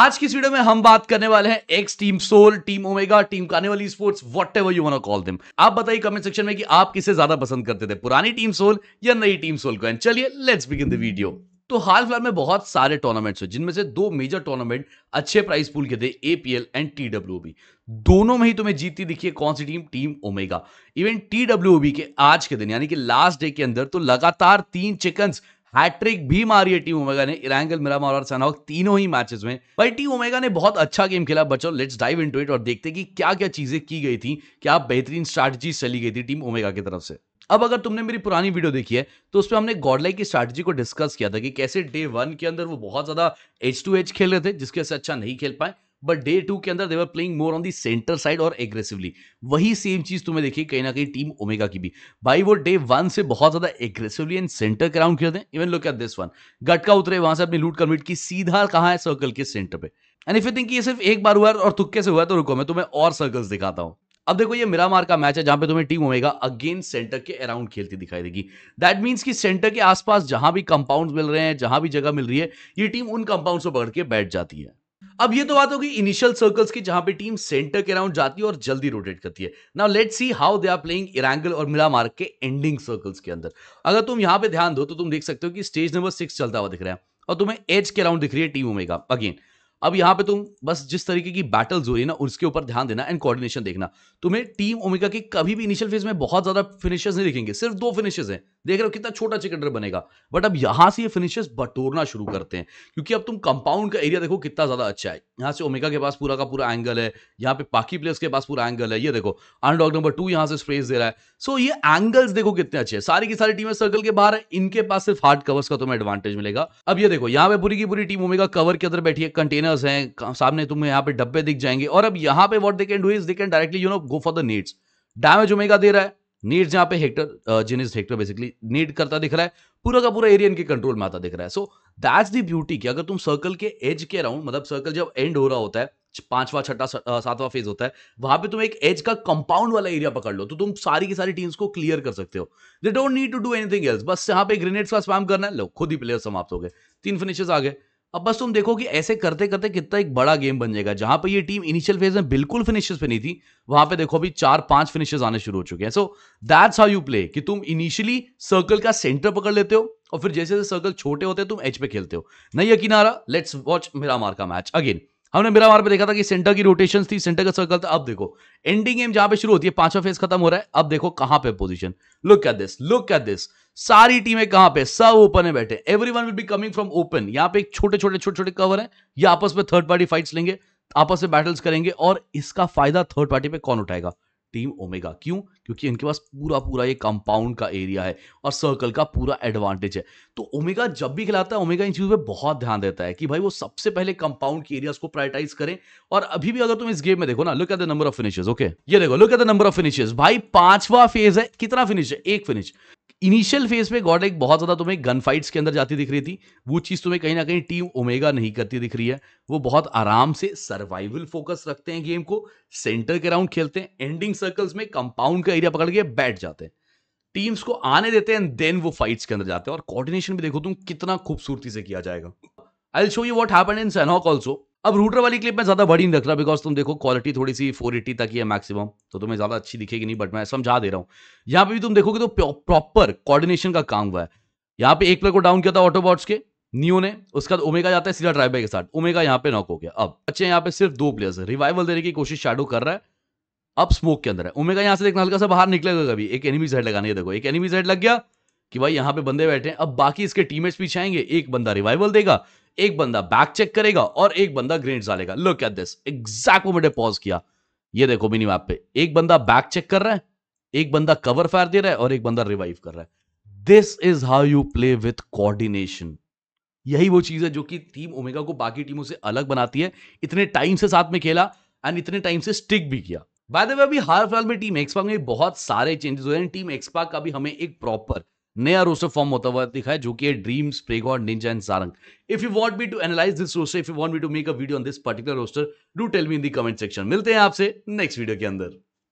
आज की इस वीडियो में हम बात करने वाले हैं X team Soul team Omega team Carnival sports whatever you call them आप बताइए कमेंट सेक्शन में कि आप किसे ज्यादा पसंद करते थे पुरानी टीम सोल या नई टीम सोल को चलिए लेट्स बिगिन द वीडियो तो हाल फिलहाल में बहुत सारे टूर्नामेंट्स हैं जिनमें से दो मेजर टूर्नामेंट अच्छे प्राइस पूल के थे एपीएल एंड टीडब्ल्यूबी दोनों में ही तुम्हें जीतती दिखी है कौन सी team team Omega even TWB के आज के दिन यानी कि लास्ट डे के अंदर तो लगातार तीन चिकन्स हैट्रिक भी मारी है टीम ओमेगा ने इरांगल मिरामार और सनाहक तीनों ही मैचेस में भाई टीम ओमेगा ने बहुत अच्छा गेम खेला बच्चों लेट्स डाइव इनटू इट और देखते कि क्या क्या चीजें की गई थी क्या बेहतरीन स्ट्रैटेजी चली गई थी टीम ओमेगा की तरफ से अब अगर तुमने मेरी पुरानी वीडियो देखी है तो उसमें हमने गॉडलाइक की स्ट्रैटेजी को डिस्कस किया था कि कैसे डे वन के अंदर वो बहुत ज्यादा एच टू एच खेल रहे थे जिसकी वजह से अच्छा नहीं खेल पाए बट डे टू के अंदर they're playing more on the center side और एग्रेसिवली वही सेम चीज तुम्हें देखिए कहीं ना कहीं टीम ओमेगा की भी भाई वो डे वन से बहुत ज्यादा एग्रेसिवली एंड सेंटर ग्राउंड खेलते हैं even look at this one Gatka उतरे वहां से अपनी लूट कमिट की सीधा कहा है सर्कल के सेंटर पे एंड इफ यू थिंक ये सिर्फ एक बार हुआ और तुक्के से हुआ तो रुको मैं तुम्हें और सर्कल्स दिखाता हूँ अब देखो ये मिरामार का मैच है जहां पे तुम्हें टीम ओमेगा अगेन सेंटर के अराउंड खेलती दिखाई देगी दैट मीन्स कि सेंटर के आसपास जहां भी कंपाउंड मिल रहे हैं जहां भी जगह मिल रही है ये टीम उन कंपाउंड को पकड़ के बैठ जाती है अब ये तो बात होगी इनिशियल सर्कल्स की जहां पे टीम सेंटर के राउंड जाती है और जल्दी रोटेट करती है now let's see how they are playing Erangel और मिला मार्क के एंडिंग सर्कल्स के अंदर अगर तुम यहां पे ध्यान दो तो तुम देख सकते हो कि स्टेज नंबर सिक्स चलता हुआ दिख रहा है और तुम्हें एज के राउंड दिख रही है टीम ओमेगा अगेन अब यहां पे तुम बस जिस तरीके की बैटल्स हो रही है ना उसके ऊपर ध्यान देना एंड कोऑर्डिनेशन देखना तुम्हें टीम ओमेगा के कभी भी इनिशियल फेज में बहुत ज्यादा फिनिशेस नहीं दिखेंगे सिर्फ दो फिनिशेस हैं देख रहे हो कितना छोटा चिकन बनेगा बट अब यहाँ से ये फिनिशेस बटोरना शुरू करते हैं क्योंकि अब तुम कंपाउंड का एरिया देखो कितना ज़्यादा अच्छा है यहाँ से ओमेगा के पास पूरा का पूरा एंगल है यहाँ पे पाकी प्लेयर्स के पास पूरा एंगल है ये देखो अनडॉग नंबर टू यहां से स्प्रेस दे रहा है सो ये एंगल्स देखो कितने अच्छे हैं सारी की सारी टीमें सर्कल के बाहर है इनके पास सिर्फ हार्ड कवर्स का तुम्हें एडवांटेज मिलेगा अब ये देखो यहाँ पे पूरी की पूरी टीम ओमेगा कवर के अंदर बैठी है कंटेनर्स है सामने तुम्हें यहाँ पे डब्बे दिख जाएंगे और अब यहाँ पे what they can do is they can directly you know go for the needs damage Omega दे रहा है नीड जहां पे हेक्टर जिनिस हेक्टर बेसिकली नीड करता दिख रहा है पूरा का पूरा एरिया इनके कंट्रोल में आता दिख रहा है सो दैट्स दी ब्यूटी कि अगर तुम सर्कल के एज के अराउंड मतलब सर्कल जब एंड हो रहा होता है पांचवा छठा सातवा फेज होता है वहां पे तुम एक एज का कंपाउंड वाला एरिया पकड़ लो तो तुम सारी की सारी टीम्स को क्लियर कर सकते हो they don't need to do anything else बस यहाँ पे ग्रेनेड्स का स्पैम करना है लो खुद ही प्लेयर समाप्त हो गए तीन फिनिशेस आ गए अब बस तुम देखो कि ऐसे करते करते कितना एक बड़ा गेम बन जाएगा जहां पर ये टीम इनिशियल फेज में बिल्कुल फिनिशेस पे नहीं थी वहां पे देखो अभी चार पांच फिनिशेस आने शुरू हो चुके हैं so that's how you play कि तुम इनिशियली सर्कल का सेंटर पकड़ लेते हो और फिर जैसे जैसे सर्कल छोटे होते हैं तुम एच पे खेलते हो नहीं यकीन आ रहा लेट्स वॉच मेरा मार का मैच अगेन हमने मेरा वहां पर देखा था कि सेंटर की रोटेशन थी सेंटर का सर्कल था अब देखो एंडिंग गेम जहां पे शुरू होती है पांचवा फेज खत्म हो रहा है अब देखो कहां पे position look at this look at this सारी टीमें कहां पे सब ओपन है बैठे one will be coming from open यहां पे एक छोटे छोटे छोटे छोटे कवर है ये आपस में थर्ड पार्टी फाइट्स लेंगे आपस में बैटल्स करेंगे और इसका फायदा थर्ड पार्टी पे कौन उठाएगा टीम ओमेगा क्यों क्योंकि इनके पास पूरा पूरा ये कंपाउंड का एरिया है और सर्कल का पूरा एडवांटेज है तो ओमेगा जब भी खिलाता है ओमेगा इन चीज़ों पर बहुत ध्यान देता है कि भाई वो सबसे पहले कंपाउंड के एरियाज को प्रायोरिटाइज करें और अभी भी अगर तुम इस गेम में देखो ना look at the number of finishes okay ये देखो look at the number of finishes भाई पांचवा फेज है कितना फिनिश है एक फिनिश इनिशियल फेज में गॉड एक बहुत ज़्यादा तुम्हें गन फाइट्स के अंदर जाती दिख रही थी वो चीज़ तुम्हें कहीं ना कहीं टीम ओमेगा नहीं करती दिख रही है वो बहुत आराम से सर्वाइवल फोकस रखते हैं गेम को सेंटर के राउंड खेलते हैं एंडिंग सर्कल्स में कंपाउंड का एरिया पकड़ के बैठ जाते हैं टीम्स को आने देते हैं देन वो फाइट्स के अंदर जाते हैं और कोऑर्डिनेशन भी देखो तुम कितना खूबसूरती से किया जाएगा I show you what happen in Sanhok also अब रूटर वाली क्लिप में ज्यादा बड़ी नहीं रख रहा बिकॉज तुम देखो क्वालिटी थोड़ी सी फोर एट्टी तक ही है मैक्सिमम तो तुम्हें ज्यादा अच्छी दिखेगी नहीं बट मैं समझा दे रहा हूँ यहाँ पे भी तुम देखोगे तो प्रॉपर कोऑर्डिनेशन का काम हुआ है यहाँ पे एक प्लेयर को डाउन किया था ऑटोबॉट्स के नियो ने उसका ओमेगा जाता है सीधा ड्राइवर के साथ ओमेगा यहाँ पे नॉक हो गया अब अच्छे यहाँ पे सिर्फ दो प्लेयर्स है रिवाइवल देने की कोशिश शाडो कर रहा है अब स्मोक के अंदर है ओमेगा यहाँ से देखना हल्का सा बाहर निकलेगा कभी एक एनिमी साइड लगाने देखो एक एनिमी साइड लग गया कि भाई यहां पे बंदे बैठे हैं अब बाकी इसके टीमेट्स पीछे आएंगे एक बंदा रिवाइवल देगा एक बंदा बैक चेक करेगा और एक बंदा ग्रेनेड डालेगा लुक एट दिस एग्जैक्ट वो मैंने पॉज किया ये देखो मिनी मैप पे एक बंदा बैक चेक कर रहा है एक बंदा कवर फायर दे रहा है और एक बंदा रिवाइव कर रहा है this is how you play with coordination यही वो चीज है जो कि टीम ओमेगा को बाकी टीमों से अलग बनाती है इतने टाइम से साथ में खेला एंड इतने टाइम से स्टिक भी किया बाय द वे अभी हाल फिलहाल में टीम एक्सपा में बहुत सारे चेंजेस हुए हैं टीम एक्सपा का भी हमें एक प्रॉपर नया रोस्टर फॉर्म होता हुआ दिखा है जो कि है ड्रीम्स प्रेगॉड Ninja and Sarang if you want me to analyse this roster if you want me to make a video on this particular roster do tell me in the comment section मिलते हैं आपसे नेक्स्ट वीडियो के अंदर